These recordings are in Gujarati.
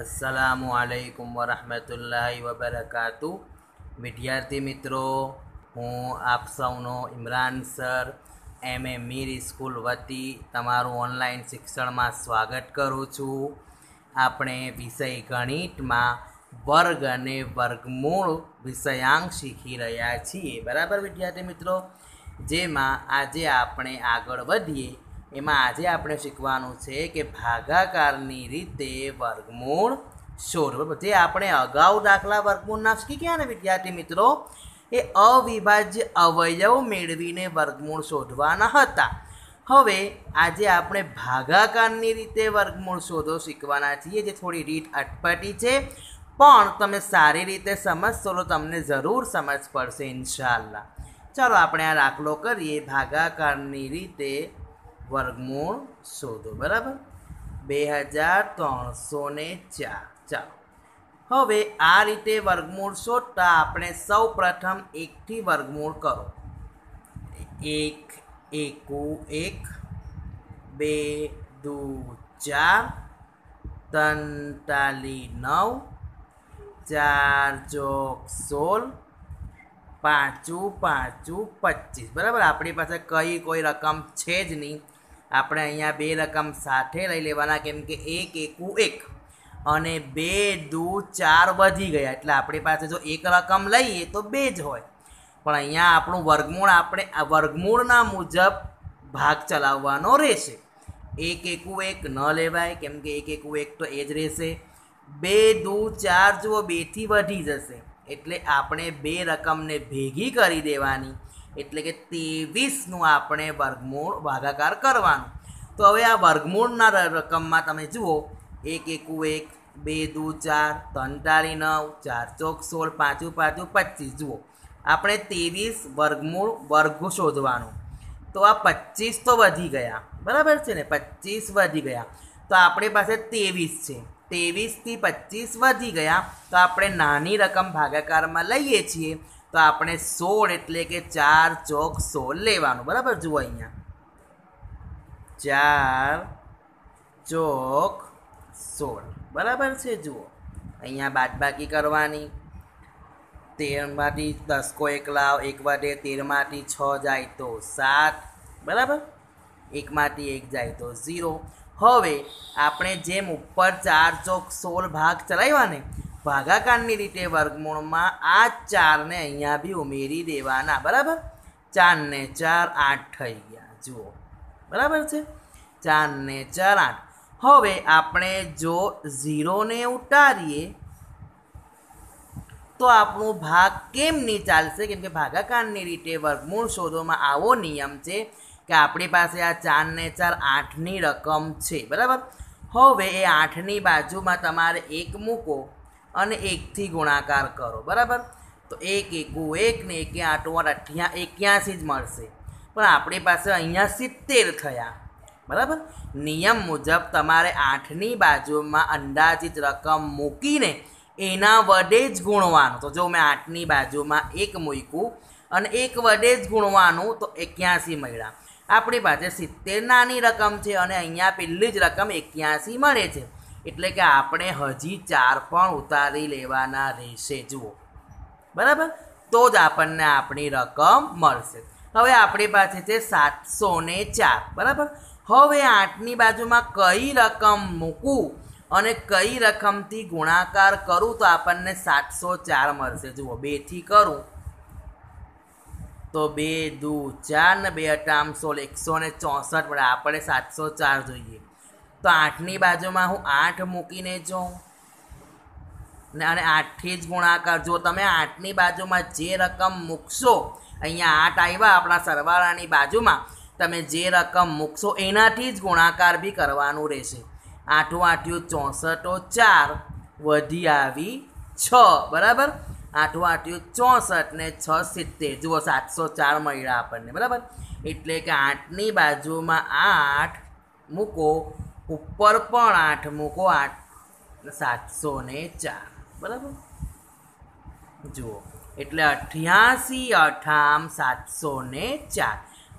અસલામ આલૈકુમ વરહમતુલ્લાહ વબરકાતુ વિદ્યાર્થી મિત્રો હું આપ સૌનો Imran sir M A Mir school વતી તમારું ઓનલાઈન શિક્ષણમાં સ્વાગત કરું છું આપણે વિષય ગણિતમાં વર્ગ અને વર્ગમૂળ વિષયાંક શીખી રહ્યા છીએ બરાબર વિદ્યાર્થી મિત્રો જેમાં આજે આપણે આગળ વધીએ એમાં આજે આપણે શીખવાનું છે કે ભાગાકારની રીતે વર્ગમૂળ શોધવું જે આપણે અગાઉ દાખલા વર્ગમૂળના શીખી ગયા ને વિદ્યાર્થી મિત્રો એ અવિભાજ્ય અવયવ મેળવીને વર્ગમૂળ શોધવાના હતા હવે આજે આપણે ભાગાકારની રીતે વર્ગમૂળ શોધો શીખવાના છીએ જે થોડી રીત અટપટી છે પણ તમે સારી રીતે સમજશો તો તમને જરૂર સમજ પડશે ઇન્શાલ્લા ચાલો આપણે આ દાખલો કરીએ ભાગાકારની રીતે વર્ગમૂળ શોધો બરાબર બે હજાર ત્રણસો ને ચાર ચાલો હવે આ રીતે વર્ગમૂળ શોધતા આપણે સૌ પ્રથમ એકથી વર્ગમૂળ કરો એક એકુ એક બે દુ ચાર તંતાલી નવ ચાર ચોક સોળ પાંચું પાંચું પચીસ બરાબર આપણી પાસે કઈ કોઈ રકમ છે જ નહીં આપણે અહીંયા બે રકમ સાથે લઈ લેવાના કેમ કે એક એકુ એક અને બે દૂ ચાર વધી ગયા એટલે આપણી પાસે જો એક રકમ લઈએ તો બે જ હોય પણ અહીંયા આપણું વર્ગમૂળ આપણે આ વર્ગમૂળના મુજબ ભાગ ચલાવવાનો રહેશે એક એકુ એક ન લેવાય કેમ કે એક એકુ એક તો એ જ રહેશે બે દૂ ચાર જુઓ બેથી વધી જશે એટલે આપણે બે રકમને ભેગી કરી દેવાની એટલે કે ત્રેવીસનું આપણે વર્ગમૂળ ભાગાકાર કરવાનું તો હવે આ વર્ગમૂળના રકમમાં તમે જુઓ એક એકું એક બે દુ ચાર ત્રણ તારી નવ ચાર ચોક સોળ પાંચું પાંચું પચીસ જુઓ આપણે ત્રેવીસ વર્ગમૂળ વર્ગ શોધવાનું તો આ પચીસ તો વધી ગયા બરાબર છે ને પચીસ વધી ગયા તો આપણી પાસે ત્રેવીસ છે ત્રેવીસથી પચીસ વધી ગયા તો આપણે નાની રકમ ભાગાકારમાં લઈએ છીએ તો આપણે સોળ એટલે કે ચાર ચોક સોળ લેવાનું બરાબર જુઓ અહીંયા ચાર ચોક સોળ બરાબર છે જુઓ અહીંયા બાદબાકી કરવાની તેરમાંથી દસકો એક લાવ એક વડે તેરમાંથી છ જાય તો સાત બરાબર એકમાંથી એક જાય તો ઝીરો હવે આપણે જેમ ઉપર ચાર ચોક સોળ ભાગ ચલાવ્યા ને ભાગાકારની રીતે વર્ગમૂળમાં આ ચારને અહીંયા બી ઉમેરી દેવાના બરાબર ચારને ચાર આઠ થઈ ગયા જુઓ બરાબર છે ચારને ચાર આઠ હવે આપણે જો ઝીરોને ઉતારીએ તો આપણો ભાગ કેમ નહીં ચાલશે કેમ કે ભાગાકારની રીતે વર્ગમૂળ શોધવામાં આવો નિયમ છે કે આપણી પાસે આ ચારને ચાર આઠની રકમ છે બરાબર હવે એ આઠની બાજુમાં તમારે એક મૂકો અને એકથી ગુણાકાર કરો બરાબર તો એક એકુ એક ને એકે આઠ વાર અઠ્યા એક્યાસી જ મળશે પણ આપણી પાસે અહીંયા સિત્તેર થયા બરાબર નિયમ મુજબ તમારે આઠની બાજુમાં અંદાજિત રકમ મૂકીને એના વડે જ ગુણવાનું તો જો મેં આઠની બાજુમાં એક મૂક્યું અને એક વડે જ ગુણવાનું તો એક્યાસી મળ્યા આપણી પાસે સિત્તેર નાની રકમ છે અને અહીંયા પહેલી જ રકમ એક્યાસી મળે છે એટલે કે આપણે હજી ચાર પણ ઉતારી લેવાના રહેશે જુઓ બરાબર તો જ આપણને આપણી રકમ મળશે હવે આપણી પાસે છે સાતસો ને ચાર બરાબર હવે આઠની બાજુમાં કઈ રકમ મૂકું અને કઈ રકમથી ગુણાકાર કરું તો આપણને સાતસો ચાર મળશે જુઓ બેથી કરું તો બે દુ ચાર ને બે અઠામસો સોળ એકસો ને ચોસઠ મળે આપણે સાતસો ચાર જોઈએ તો આઠની બાજુમાં હું આઠ મૂકીને જોઉં ને અને આઠથી જ ગુણાકાર જો તમે આઠની બાજુમાં જે રકમ મૂકશો અહીંયા આઠ આવ્યા આપણા સરવાળાની બાજુમાં તમે જે રકમ મૂકશો એનાથી જ ગુણાકાર બી કરવાનું રહેશે આઠું આઠ્યું ચોસઠો ચાર વધી આવી છ બરાબર આઠું આઠ્યું ચોસઠ ને છ સિત્તેર જુઓ સાતસો ચાર મળ્યા આપણને બરાબર એટલે કે આઠની બાજુમાં આઠ મૂકો ઉપર પણ આઠ મૂકો આઠ સાતસો ને ચાર બરાબર જુઓ એટલે અઠ્યાસી અઠામ સાતસો ને ચાર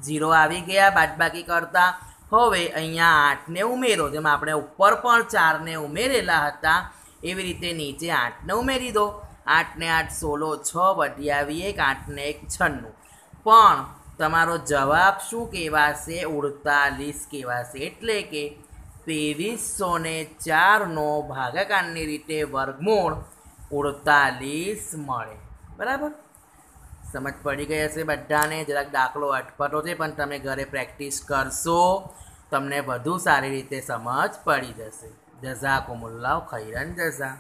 ઝીરો આવી ગયા બાદબાકી કરતા હવે અહીંયા આઠને ઉમેરો જેમ આપણે ઉપર પણ ચારને ઉમેરેલા હતા એવી રીતે નીચે આઠને ઉમેરી દો આઠને આઠ સોલો છ વઢિયાવી એક આઠને એક છન્નું પણ તમારો જવાબ શું કહેવાશે ઉડતાલીસ કહેવાશે એટલે કે ત્રેવીસોને ચારનો ભાગાકારની રીતે વર્ગમૂળ ઉડતાલીસ મળે બરાબર સમજ પડી ગઈ હશે બધાને જરાક દાખલો અટપટો છે પણ તમે ઘરે પ્રેક્ટિસ કરશો તમને વધુ સારી રીતે સમજ પડી જશે જઝા જઝાકુમુલ્લાવ ખૈરન જઝા